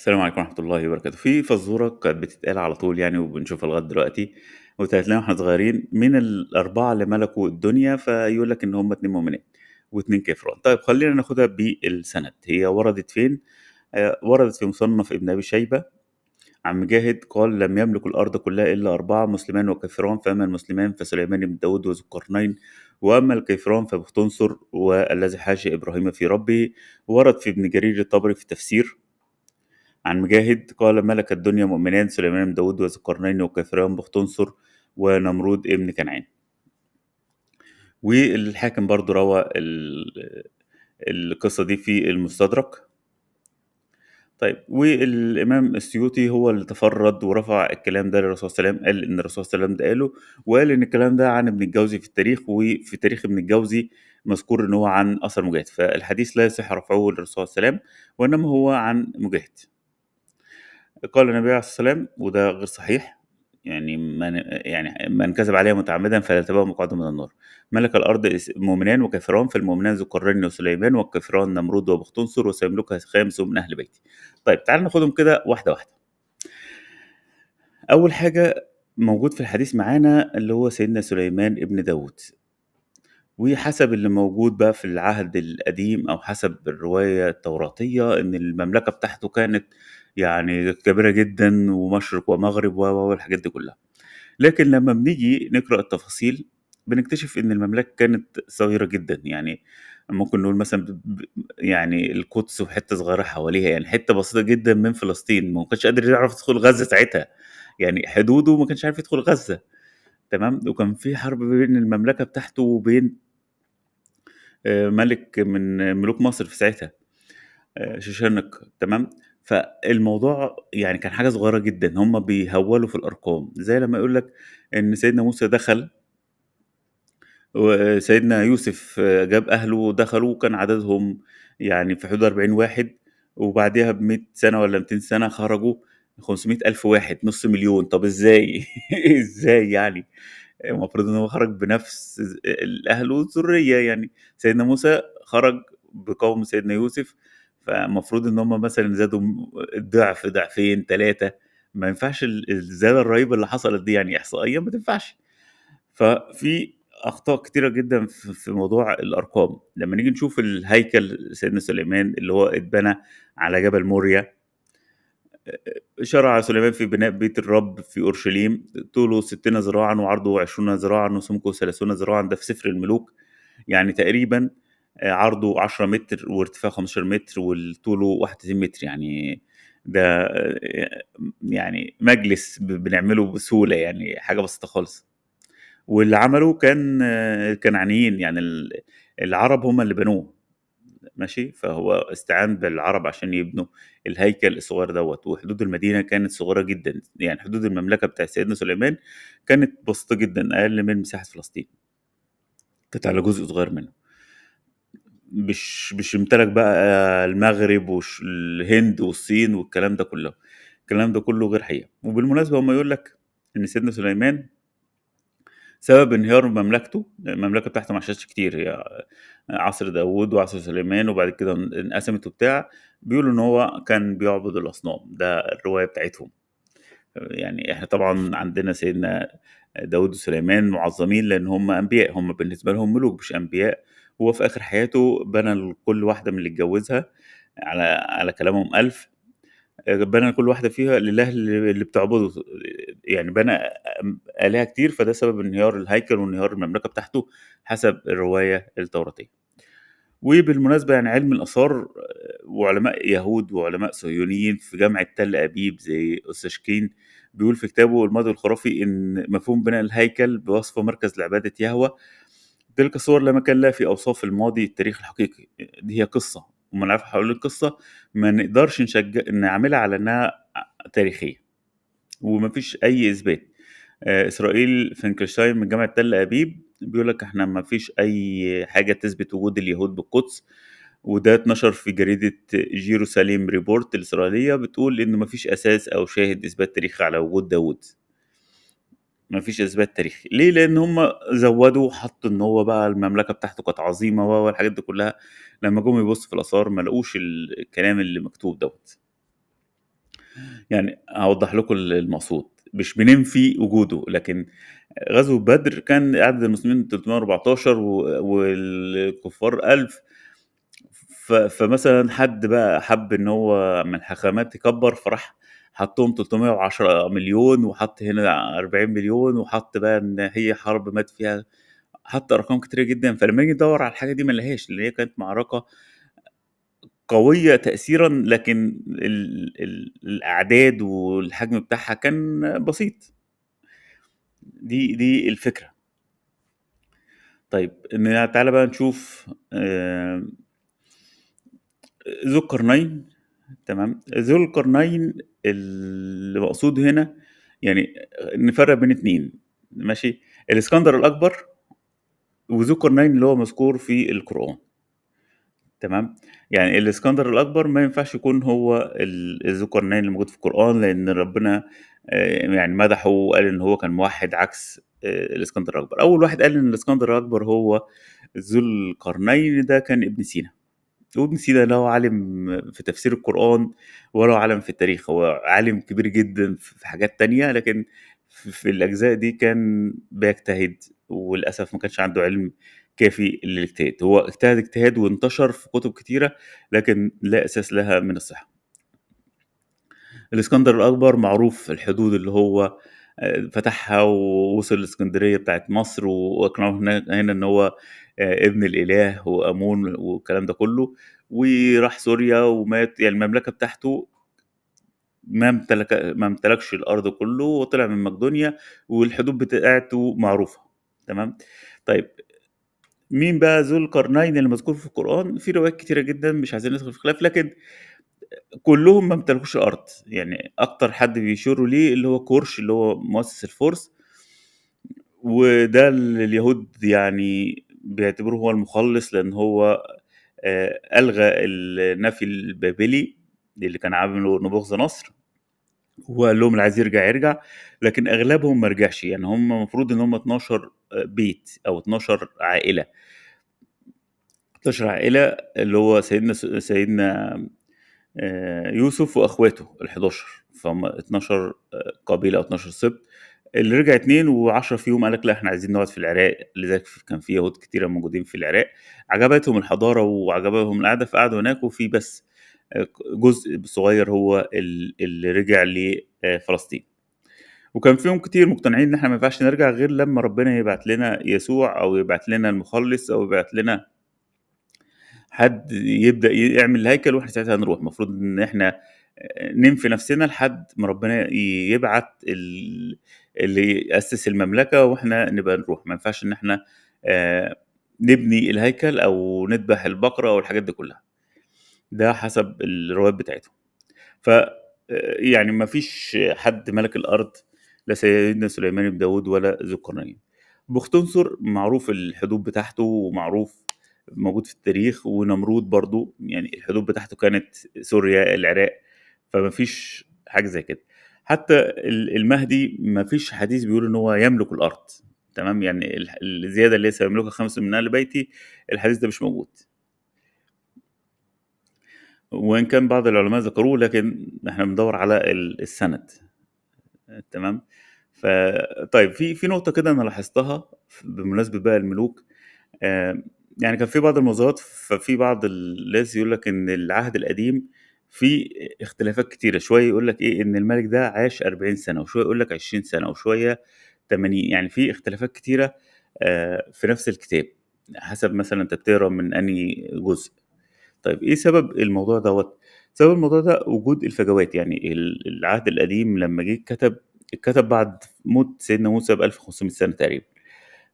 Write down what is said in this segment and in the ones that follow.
السلام عليكم ورحمة الله وبركاته في فزورة كانت بتتقال على طول يعني وبنشوفها لغاية دلوقتي وكانت لنا واحنا صغيرين من الأربعة اللي ملكوا الدنيا فيقول لك إن هم اتنين مؤمنين واتنين كفران طيب خلينا ناخدها بالسند هي وردت فين؟ آه، وردت في مصنف ابن أبي شيبة عم مجاهد قال لم يملك الأرض كلها إلا أربعة مسلمان وكفران فأما المسلمان فسليمان بن داود وذو القرنين وأما الكفران فبختنصر والذي حاشي إبراهيم في ربه ورد في ابن جرير الطبري في تفسير عن مجاهد قال ملك الدنيا مؤمنان سليمان بن داود وذو القرنين بختنصر ونمرود ابن كنعان والحاكم برضو روى القصة دي في المستدرك طيب والإمام السيوطي هو اللي تفرد ورفع الكلام ده للرسول صلى الله عليه وسلم قال إن الرسول صلى الله عليه وسلم ده قاله وقال إن الكلام ده عن ابن الجوزي في التاريخ وفي تاريخ ابن الجوزي مذكور إن هو عن أثر مجاهد فالحديث لا يصح رفعه للرسول صلى الله عليه وسلم وإنما هو عن مجاهد قال النبي عليه الصلاه والسلام وده غير صحيح يعني من يعني من كذب عليه متعمدا فلا تبقى مقعده من النار ملك الارض مؤمنان وكافران فالمؤمنان ذو قرين وسليمان والكافران نمرود وبختنصر وسيملكها خامس من اهل بيتي طيب تعال ناخدهم كده واحده واحده اول حاجه موجود في الحديث معانا اللي هو سيدنا سليمان ابن داود وحسب اللي موجود بقى في العهد القديم او حسب الروايه التوراتيه ان المملكه بتاعته كانت يعني كبيرة جدا ومشرق ومغرب والحاجات دي كلها لكن لما بنيجي نقرأ التفاصيل بنكتشف ان المملكه كانت صغيره جدا يعني ممكن نقول مثلا يعني القدس وحته صغيره حواليها يعني حته بسيطه جدا من فلسطين ما كانش قادر يعرف يدخل غزه ساعتها يعني حدوده ما كانش عارف يدخل غزه تمام وكان في حرب بين المملكه بتاعته وبين آه، ملك من ملوك مصر في ساعتها آه، ششنق تمام فالموضوع يعني كان حاجه صغيره جدا هم بيهولوا في الارقام زي لما يقول لك ان سيدنا موسى دخل وسيدنا يوسف جاب اهله ودخلوا وكان عددهم يعني في حدود 40 واحد وبعدها ب 100 سنه ولا 200 سنه خرجوا 500 الف واحد نص مليون طب ازاي ازاي يعني المفروض ان هو خرج بنفس الاهل والذريه يعني سيدنا موسى خرج بقوم سيدنا يوسف فالمفروض ان هم مثلا زادوا ضعف ضعفين ثلاثه ما ينفعش الزياده الرهيبه اللي حصلت دي يعني احصائيا ما تنفعش ففي اخطاء كتيره جدا في موضوع الارقام لما نيجي نشوف الهيكل سيدنا سليمان اللي هو اتبنى على جبل موريا شرع سليمان في بناء بيت الرب في اورشليم طوله 60 ذراعا وعرضه 20 ذراعا وسمكه 30 ذراعا ده في سفر الملوك يعني تقريبا عرضه 10 متر وارتفاعه 15 متر وطوله 31 متر يعني ده آه، يعني مجلس بنعمله بسهوله يعني حاجه بسيطه خالص واللي عمله كان الكنعانيين آه، يعني العرب هم اللي بنوه ماشي فهو استعان بالعرب عشان يبنوا الهيكل الصغير دوت وحدود المدينه كانت صغيره جدا يعني حدود المملكه بتاع سيدنا سليمان كانت بسيطه جدا اقل من مساحه فلسطين كانت على جزء صغير منها مش مش امتلك بقى المغرب والهند والصين والكلام ده كله الكلام ده كله غير حقيقه وبالمناسبه هم يقول لك ان سيدنا سليمان سبب انهيار مملكته المملكه بتاعته ما عاشتش كتير هي عصر داوود وعصر سليمان وبعد كده انقسمت وبتاع بيقولوا ان هو كان بيعبد الاصنام ده الروايه بتاعتهم يعني احنا طبعا عندنا سيدنا داود وسليمان معظمين لان هم انبياء هم بالنسبه لهم ملوك مش انبياء هو في اخر حياته بنى لكل واحده من اللي اتجوزها على على كلامهم ألف آه، بنى كل واحده فيها لله اللي بتعبده يعني بنى آه، الهه كتير فده سبب انهيار الهيكل وانهيار المملكه بتاعته حسب الروايه التوراتيه وبالمناسبه يعني علم الاثار آه، وعلماء يهود وعلماء صهيونيين في جامعه تل ابيب زي اوساشكين بيقول في كتابه الماضي الخرافي ان مفهوم بناء الهيكل بوصفه مركز لعباده يهوه تلك الصور لما كان لها في أوصاف الماضي التاريخ الحقيقي دي هي قصة وما نعرف حول القصة ما نقدرش نشجع نعملها على إنها تاريخية وما فيش أي إثبات آه، إسرائيل فينكلشتاين من جامعة تل أبيب بيقول لك احنا ما فيش اي حاجه تثبت وجود اليهود بالقدس وده اتنشر في جريده جيروساليم ريبورت الاسرائيليه بتقول ان ما فيش اساس او شاهد اثبات تاريخي على وجود داوود مفيش اثبات تاريخي ليه لان هم زودوا حطوا ان هو بقى المملكه بتاعته كانت عظيمه و والحاجات دي كلها لما جم يبصوا في الاثار ما لقوش الكلام اللي مكتوب دوت يعني هوضح لكم المقصود مش بننفي وجوده لكن غزو بدر كان عدد المسلمين 314 والكفار 1000 فمثلا حد بقى حب ان هو من الحاخامات يكبر فراح حطهم 310 مليون وحط هنا 40 مليون وحط بقى ان هي حرب مات فيها حط ارقام كتيره جدا فلما يجي يدور على الحاجه دي ما لهاش لان هي كانت معركه قوية تأثيرا لكن الـ الـ الأعداد والحجم بتاعها كان بسيط دي دي الفكرة طيب تعالى بقى نشوف آه، ذو القرنين تمام ذو القرنين اللي مقصود هنا يعني نفرق بين اتنين ماشي الاسكندر الاكبر وذو القرنين اللي هو مذكور في القران تمام يعني الاسكندر الاكبر ما ينفعش يكون هو ذو القرنين اللي موجود في القران لان ربنا آه، يعني مدحه وقال ان هو كان موحد عكس آه، الاسكندر الاكبر اول واحد قال ان الاسكندر الاكبر هو ذو القرنين ده كان ابن سينا وابن سينا له عالم في تفسير القرآن وله عالم في التاريخ هو عالم كبير جدا في حاجات تانية لكن في الأجزاء دي كان بيجتهد وللأسف ما كانش عنده علم كافي للاجتهاد هو اجتهد اجتهاد وانتشر في كتب كتيرة لكن لا أساس لها من الصحة الإسكندر الأكبر معروف الحدود اللي هو فتحها ووصل الاسكندريه بتاعت مصر واقنعوه هنا ان هو آه، ابن الاله وامون والكلام ده كله وراح سوريا ومات يعني المملكه بتاعته ما امتلك ما امتلكش الارض كله وطلع من مقدونيا والحدود بتاعته معروفه تمام طيب مين بقى ذو القرنين المذكور في القران في روايات كتيره جدا مش عايزين ندخل في خلاف لكن كلهم ما امتلكوش الارض يعني اكتر حد بيشيروا ليه اللي هو كورش اللي هو مؤسس الفرس وده اليهود يعني بيعتبروه هو المخلص لان هو آه، الغى النفي البابلي اللي كان عامله نبوخذ نصر وقال لهم اللي عايز يرجع يرجع لكن اغلبهم ما رجعش يعني هم المفروض ان هم 12 آه، بيت او 12 عائله 12 عائله اللي هو سيدنا سيدنا آه، يوسف واخواته ال11 فهم 12 آه، قبيله او 12 سبط اللي رجع اتنين و10 فيهم قال لك لا احنا عايزين نقعد في العراق لذلك كان في يهود كتيره موجودين في العراق عجبتهم الحضاره وعجبتهم القعده فقعدوا هناك وفي بس آه، جزء صغير هو اللي رجع لفلسطين وكان فيهم كتير مقتنعين ان احنا ما ينفعش نرجع غير لما ربنا يبعت لنا يسوع او يبعت لنا المخلص او يبعت لنا حد يبدا يعمل الهيكل واحنا ساعتها هنروح المفروض ان احنا ننفي نفسنا لحد ما ربنا يبعت اللي اسس المملكه واحنا نبقى نروح ما ينفعش ان احنا آه، نبني الهيكل او نذبح البقره او الحاجات دي كلها ده حسب الروايات بتاعتهم ف آه، يعني ما فيش حد ملك الارض لا سيدنا سليمان بن داود ولا ذو القرنين بختنصر معروف الحدود بتاعته ومعروف موجود في التاريخ ونمرود برضو يعني الحدود بتاعته كانت سوريا العراق فما فيش حاجه زي كده حتى المهدي ما فيش حديث بيقول ان هو يملك الارض تمام يعني الزياده اللي سيملكها خمس من اهل بيتي الحديث ده مش موجود وان كان بعض العلماء ذكروه لكن احنا بندور على السند تمام ف طيب في في نقطه كده انا لاحظتها بمناسبه بقى الملوك آه يعني كان في بعض الموضوعات ففي بعض الناس يقول لك ان العهد القديم في اختلافات كتيره شويه يقول لك ايه ان الملك ده عاش 40 سنه وشويه يقول لك 20 سنه وشويه 80 يعني في اختلافات كتيره آه، في نفس الكتاب حسب مثلا انت بتقرا من انهي جزء طيب ايه سبب الموضوع دوت سبب الموضوع ده وجود الفجوات يعني العهد القديم لما جه كتب اتكتب بعد موت سيدنا موسى ب 1500 سنه تقريبا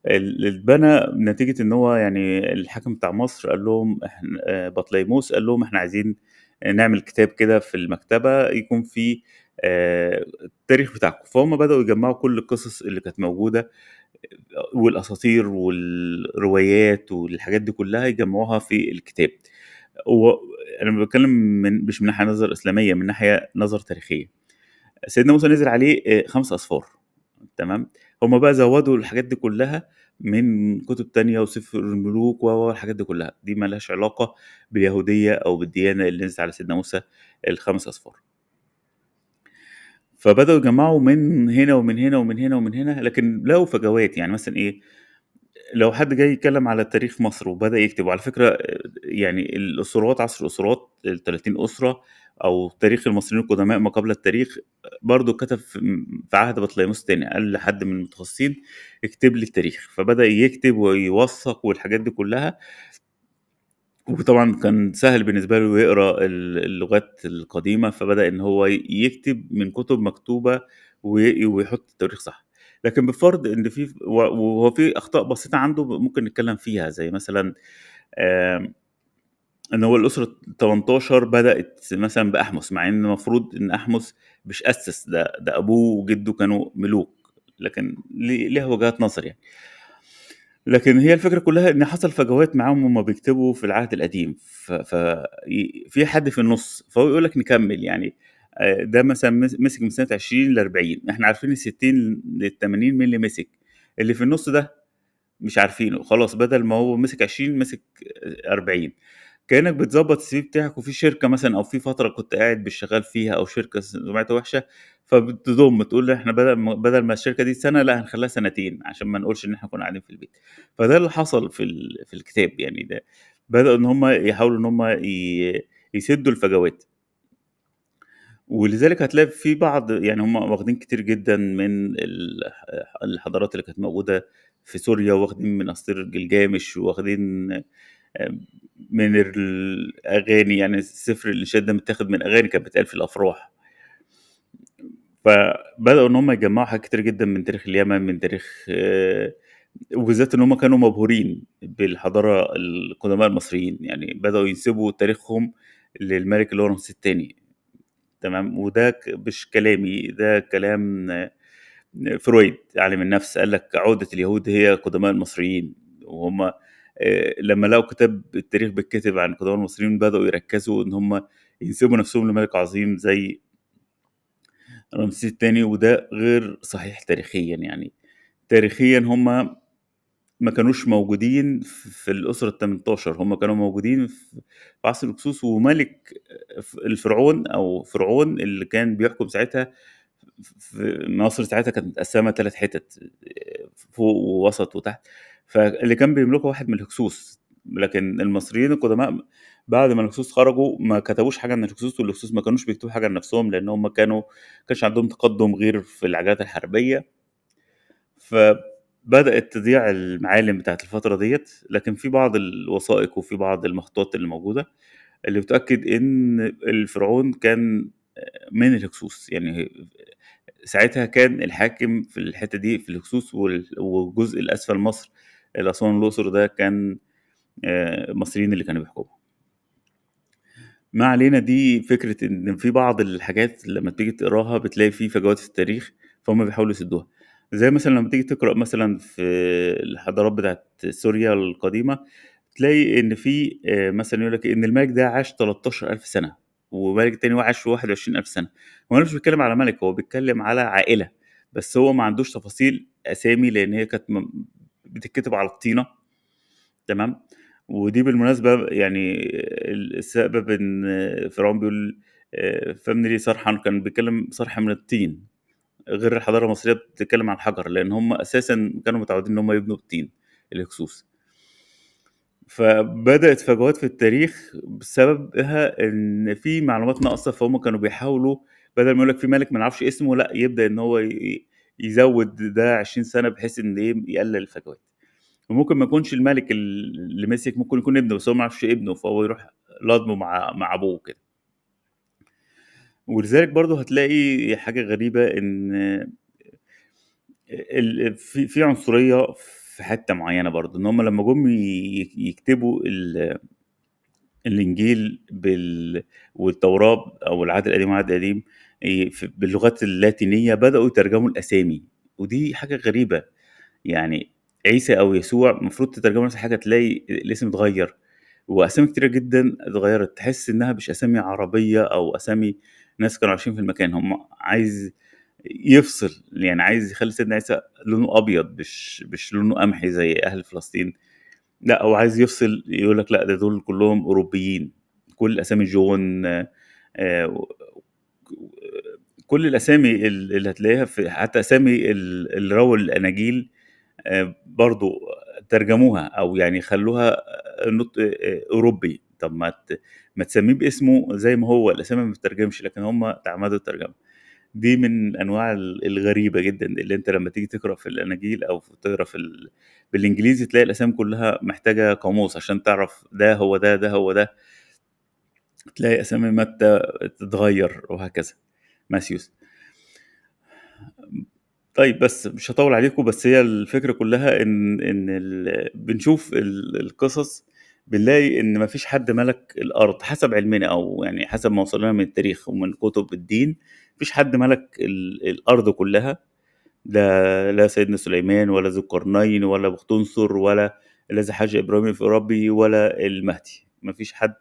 اللي اتبنى نتيجه ان هو يعني الحاكم بتاع مصر قال لهم احنا آه، بطليموس قال لهم احنا عايزين نعمل كتاب كده في المكتبه يكون فيه آه، التاريخ بتاعكم فهم بداوا يجمعوا كل القصص اللي كانت موجوده والاساطير والروايات والحاجات دي كلها يجمعوها في الكتاب وانا بتكلم من مش من ناحيه نظر اسلاميه من ناحيه نظر تاريخيه سيدنا موسى نزل عليه آه، خمس اصفار تمام هما بقى زودوا الحاجات دي كلها من كتب تانية وسفر الملوك والحاجات دي كلها دي لهاش علاقة باليهودية أو بالديانة اللي نزلت على سيدنا موسى الخمس أصفار فبدأوا يجمعوا من هنا ومن هنا ومن هنا ومن هنا لكن لقوا فجوات يعني مثلا إيه لو حد جاي يتكلم على تاريخ مصر وبدا يكتب وعلى فكره يعني الاسرات عصر الاسرات ال 30 اسره او تاريخ المصريين القدماء ما قبل التاريخ برضه كتب في عهد بطليموس الثاني قال لحد من المتخصصين اكتب لي التاريخ فبدا يكتب ويوثق والحاجات دي كلها وطبعا كان سهل بالنسبه له يقرا اللغات القديمه فبدا ان هو يكتب من كتب مكتوبه ويحط التاريخ صح لكن بفرض ان في وهو في اخطاء بسيطه عنده ممكن نتكلم فيها زي مثلا آمم، ان هو الاسره 18 بدات مثلا باحمس مع ان المفروض ان احمس مش اسس ده ده ابوه وجده كانوا ملوك لكن ليها وجهات نظر يعني لكن هي الفكره كلها ان حصل فجوات معاهم وهم بيكتبوا في العهد القديم ففي حد في النص فهو يقول لك نكمل يعني آه، ده مثلا مسك من سنه 20 ل 40 احنا عارفين ال 60 لل 80 مين اللي مسك اللي في النص ده مش عارفينه خلاص بدل ما هو مسك 20 مسك 40 كانك بتظبط السي في بتاعك وفي شركه مثلا او في فتره كنت قاعد بالشغال فيها او شركه سمعتها وحشه فبتضم تقول احنا بدل ما بدل ما الشركه دي سنه لا هنخليها سنتين عشان ما نقولش ان احنا كنا قاعدين في البيت فده اللي حصل في في الكتاب يعني ده بداوا ان هم يحاولوا ان هم يسدوا الفجوات ولذلك هتلاقي في بعض يعني هم واخدين كتير جدا من الحضارات اللي كانت موجوده في سوريا واخدين من اسطير جلجامش واخدين من الاغاني يعني سفر الانشاد ده متاخد من اغاني كانت بتقال في الافراح فبداوا ان هم يجمعوا حاجات كتير جدا من تاريخ اليمن من تاريخ آه، وبالذات ان هم كانوا مبهورين بالحضاره القدماء المصريين يعني بداوا ينسبوا تاريخهم للملك لورنس الثاني تمام وده مش كلامي ده كلام آه، فرويد عالم النفس قال لك عودة اليهود هي قدماء المصريين وهم آه، لما لقوا كتاب التاريخ بيتكتب عن قدماء المصريين بدأوا يركزوا إن هم ينسبوا نفسهم لملك عظيم زي رمسيس الثاني وده غير صحيح تاريخيا يعني تاريخيا هم ما كانوش موجودين في الأسرة ال 18 هم كانوا موجودين في عصر الكسوس وملك الفرعون أو فرعون اللي كان بيحكم ساعتها في مصر ساعتها كانت متقسمة ثلاث حتت فوق ووسط وتحت فاللي كان بيملكه واحد من الهكسوس لكن المصريين القدماء بعد ما الهكسوس خرجوا ما كتبوش حاجه عن الهكسوس والهكسوس ما كانوش بيكتبوا حاجه عن نفسهم لان هم كانوا كانش عندهم تقدم غير في العجلات الحربيه ف بدات تضيع المعالم بتاعت الفتره ديت لكن في بعض الوثائق وفي بعض المخطوطات اللي موجوده اللي بتاكد ان الفرعون كان من الهكسوس يعني ساعتها كان الحاكم في الحته دي في الهكسوس والجزء الاسفل مصر الاسوان الاقصر ده كان المصريين آه، اللي كانوا بيحكموا ما علينا دي فكره ان في بعض الحاجات لما تيجي تقراها بتلاقي في فجوات في التاريخ فهم بيحاولوا يسدوها زي مثلا لما تيجي تقرا مثلا في الحضارات بتاعت سوريا القديمه تلاقي ان في آه، مثلا يقول لك ان الملك ده عاش 13000 سنه وملك تاني عاش 21000 سنه هو مش بيتكلم على ملك هو بيتكلم على عائله بس هو ما عندوش تفاصيل اسامي لان هي كانت بتتكتب على الطينه تمام ودي بالمناسبه يعني السبب ان فرعون بيقول آه، فمن لي صرحا كان بيتكلم صرح من الطين غير الحضاره المصريه بتتكلم عن الحجر لان هم اساسا كانوا متعودين ان هم يبنوا بالطين الهكسوس فبدات فجوات في التاريخ بسببها ان في معلومات ناقصه فهم كانوا بيحاولوا بدل ما يقول لك في ملك ما نعرفش اسمه لا يبدا ان هو يزود ده 20 سنه بحيث ان ايه يقلل الفجوات وممكن ما يكونش الملك اللي مسك ممكن يكون ابنه بس هو ما يعرفش إيه ابنه فهو يروح لضمه مع مع ابوه كده ولذلك برضو هتلاقي حاجة غريبة إن في في عنصرية في حتة معينة برضو إن هم لما جم يكتبوا ال- الإنجيل بال والتوراة أو العهد القديم والعهد القديم في- باللغات اللاتينية بدأوا يترجموا الأسامي ودي حاجة غريبة يعني عيسى أو يسوع المفروض تترجمه نفس الحاجة تلاقي الاسم اتغير واسامي كتيره جدا اتغيرت تحس انها مش اسامي عربيه او اسامي ناس كانوا عايشين في المكان هم عايز يفصل يعني عايز يخلي سيدنا عيسى لونه ابيض مش مش لونه قمحي زي اهل فلسطين لا هو عايز يفصل يقول لك لا ده دول كلهم اوروبيين كل اسامي جون آه، كل الاسامي اللي هتلاقيها في حتى اسامي اللي رووا الاناجيل آه، برضو ترجموها او يعني خلوها اوروبي طب ما ما تسميه باسمه زي ما هو الاسامي ما بتترجمش لكن هم تعمدوا الترجمه دي من الانواع الغريبه جدا اللي انت لما تيجي تقرا في الاناجيل او تقرا في ال... بالانجليزي تلاقي الاسامي كلها محتاجه قاموس عشان تعرف ده هو ده ده هو ده تلاقي اسامي متى تتغير وهكذا ماسيوس طيب بس مش هطول عليكم بس هي الفكرة كلها إن إن بنشوف القصص بنلاقي إن مفيش حد ملك الأرض حسب علمنا أو يعني حسب ما وصلنا من التاريخ ومن كتب الدين مفيش حد ملك الأرض كلها لا لا سيدنا سليمان ولا ذو القرنين ولا بختنصر ولا الذي حج إبراهيم في ربي ولا المهدي مفيش حد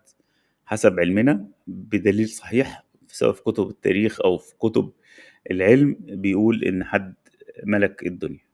حسب علمنا بدليل صحيح سواء في كتب التاريخ أو في كتب العلم بيقول إن حد ملك الدنيا